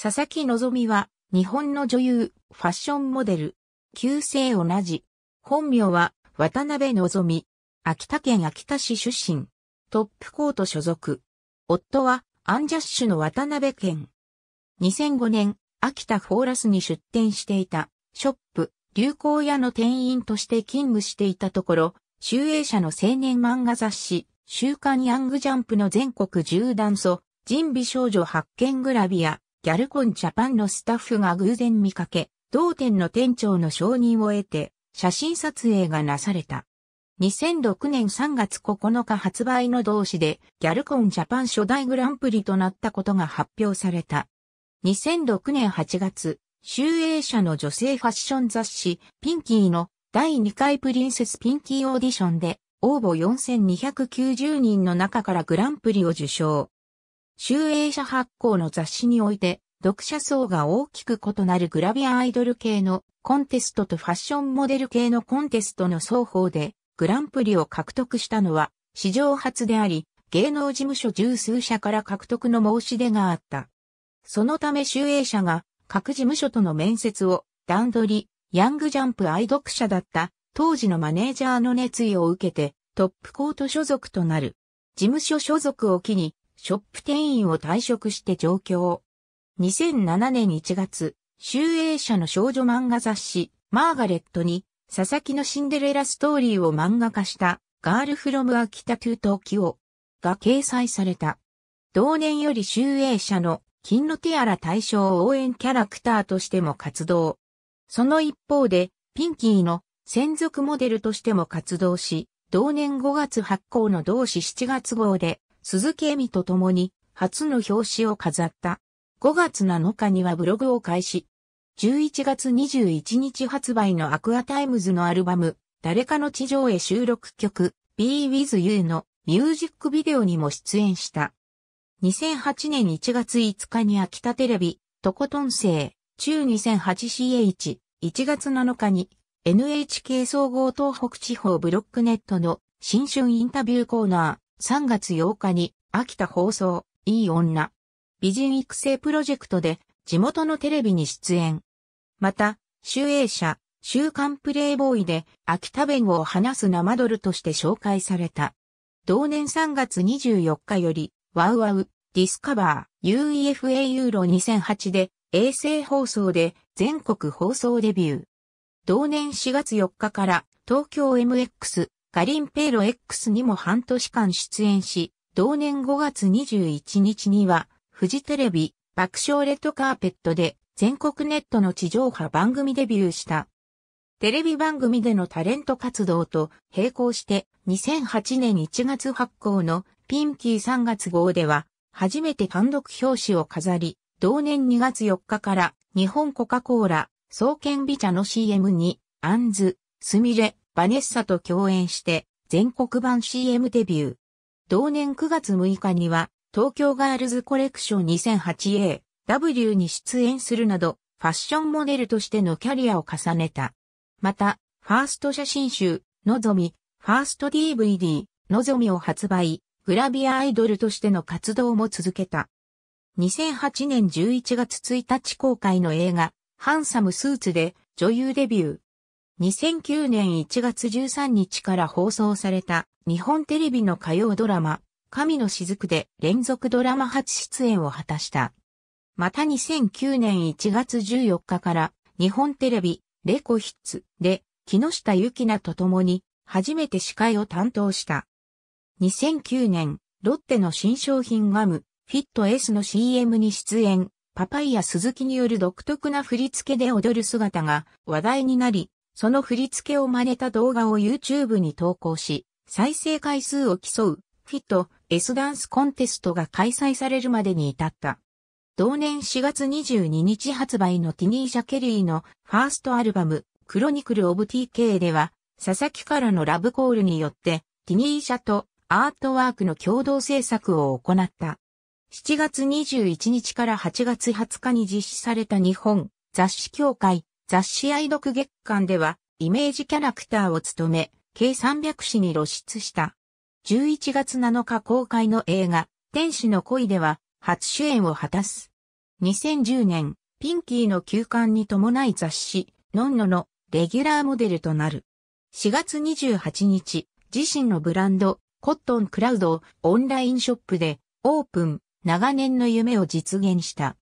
佐々木希は、日本の女優、ファッションモデル。旧姓同じ。本名は、渡辺希。秋田県秋田市出身。トップコート所属。夫は、アンジャッシュの渡辺県。2005年、秋田フォーラスに出店していた、ショップ、流行屋の店員として勤務していたところ、集英社の青年漫画雑誌、週刊ヤングジャンプの全国縦断層、人美少女発見グラビア、ギャルコンジャパンのスタッフが偶然見かけ、同店の店長の承認を得て、写真撮影がなされた。2006年3月9日発売の同誌で、ギャルコンジャパン初代グランプリとなったことが発表された。2006年8月、集英社の女性ファッション雑誌、ピンキーの第2回プリンセスピンキーオーディションで、応募4290人の中からグランプリを受賞。集英社発行の雑誌において、読者層が大きく異なるグラビアアイドル系のコンテストとファッションモデル系のコンテストの双方でグランプリを獲得したのは史上初であり、芸能事務所十数社から獲得の申し出があった。そのため集英社が各事務所との面接を段取り、ヤングジャンプ愛読者だった当時のマネージャーの熱意を受けてトップコート所属となる。事務所所属を機にショップ店員を退職して上京。2007年1月、集英社の少女漫画雑誌、マーガレットに、佐々木のシンデレラストーリーを漫画化した、ガールフロムアキタトゥートキオが掲載された。同年より集英社の金のティアラ対象応援キャラクターとしても活動。その一方で、ピンキーの専属モデルとしても活動し、同年5月発行の同誌7月号で、鈴木恵美と共に初の表紙を飾った。5月7日にはブログを開始。11月21日発売のアクアタイムズのアルバム、誰かの地上へ収録曲、Be With You のミュージックビデオにも出演した。2008年1月5日に秋田テレビ、とことん生、中 2008CH、1月7日に NHK 総合東北地方ブロックネットの新春インタビューコーナー、3月8日に秋田放送、いい女、美人育成プロジェクトで地元のテレビに出演。また、集英社、週刊プレイボーイで秋田弁を話す生ドルとして紹介された。同年3月24日より、ワウワウ、ディスカバー、UEFA ユーロ2008で衛星放送で全国放送デビュー。同年4月4日から東京 MX ガリンペーロ X にも半年間出演し、同年5月21日には、フジテレビ、爆笑レッドカーペットで、全国ネットの地上波番組デビューした。テレビ番組でのタレント活動と並行して、2008年1月発行のピンキー3月号では、初めて単独表紙を飾り、同年2月4日から日本コカ・コーラ、創建美茶の CM に、アンズ、スミレ、バネッサと共演して全国版 CM デビュー。同年9月6日には東京ガールズコレクション 2008AW に出演するなどファッションモデルとしてのキャリアを重ねた。また、ファースト写真集、のぞみ、ファースト DVD、のぞみを発売、グラビアアイドルとしての活動も続けた。2008年11月1日公開の映画、ハンサムスーツで女優デビュー。2009年1月13日から放送された日本テレビの火曜ドラマ、神の雫で連続ドラマ初出演を果たした。また2009年1月14日から日本テレビ、レコヒッツで木下ゆきなと共に初めて司会を担当した。2009年、ロッテの新商品ガム、フィット S の CM に出演、パパイヤ鈴木による独特な振り付けで踊る姿が話題になり、その振り付けを真似た動画を YouTube に投稿し、再生回数を競う、フィット、S ダンスコンテストが開催されるまでに至った。同年4月22日発売のティニーシャ・ケリーのファーストアルバム、クロニクル・オブ・ TK では、佐々木からのラブコールによって、ティニーシャとアートワークの共同制作を行った。7月21日から8月20日に実施された日本雑誌協会雑誌愛読月間では、イメージキャラクターを務め、計300紙に露出した。11月7日公開の映画、天使の恋では、初主演を果たす。2010年、ピンキーの休館に伴い雑誌、ノンノのレギュラーモデルとなる。4月28日、自身のブランド、コットンクラウドをオンラインショップでオープン、長年の夢を実現した。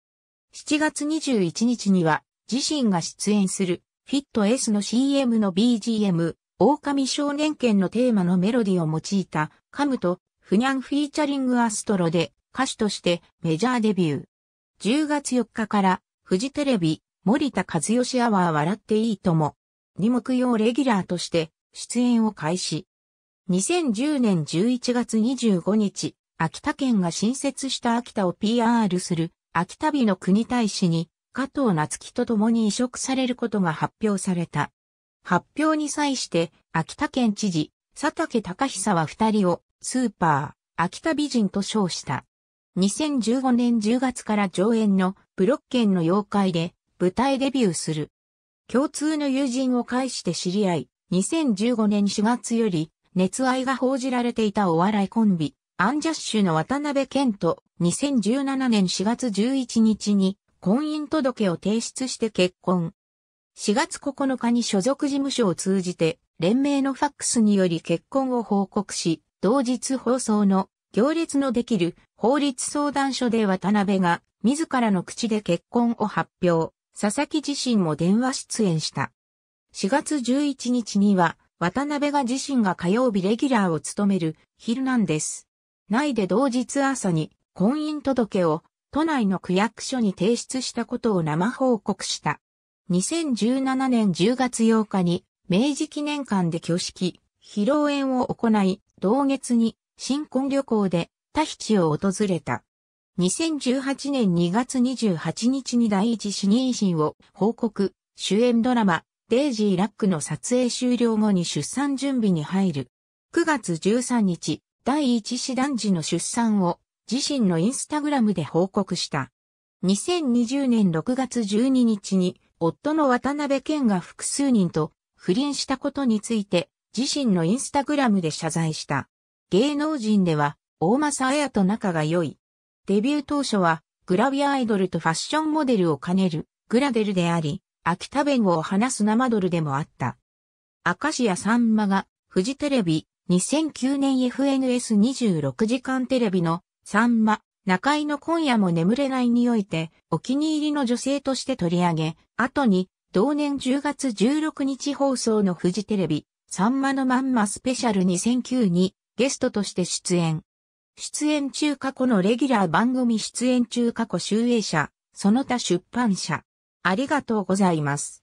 7月21日には自身が出演する、フィット S の CM の BGM、狼少年剣のテーマのメロディを用いた、カムと、フニャンフィーチャリングアストロで、歌手としてメジャーデビュー。10月4日から、フジテレビ、森田和義アワー笑っていいとも、に木曜レギュラーとして出演を開始。2010年11月25日、秋田県が新設した秋田を PR する秋田美の国大使に加藤夏樹と共に移植されることが発表された。発表に際して、秋田県知事、佐竹隆久は二人を、スーパー、秋田美人と称した。2015年10月から上演の、ブロッケンの妖怪で、舞台デビューする。共通の友人を介して知り合い、2015年4月より、熱愛が報じられていたお笑いコンビ、アンジャッシュの渡辺健と、2017年4月11日に、婚姻届を提出して結婚。4月9日に所属事務所を通じて、連名のファックスにより結婚を報告し、同日放送の行列のできる法律相談所で渡辺が自らの口で結婚を発表、佐々木自身も電話出演した。4月11日には渡辺が自身が火曜日レギュラーを務める昼なんです。内で同日朝に婚姻届を都内の区役所に提出したことを生報告した。2017年10月8日に明治記念館で挙式、披露宴を行い、同月に新婚旅行で多日チを訪れた。2018年2月28日に第一死妊娠を報告、主演ドラマ、デイジー・ラックの撮影終了後に出産準備に入る。9月13日、第一子男児の出産を自身のインスタグラムで報告した。2020年6月12日に、夫の渡辺健が複数人と不倫したことについて、自身のインスタグラムで謝罪した。芸能人では、大政彩と仲が良い。デビュー当初は、グラビアアイドルとファッションモデルを兼ねる、グラデルであり、秋田弁語を話す生ドルでもあった。明石家さんまが、フジテレビ、2009年 FNS26 時間テレビのさんま、中井の今夜も眠れないにおいて、お気に入りの女性として取り上げ、後に、同年10月16日放送のフジテレビ、さんまのまんまスペシャル2009に、ゲストとして出演。出演中過去のレギュラー番組出演中過去集英社、その他出版社。ありがとうございます。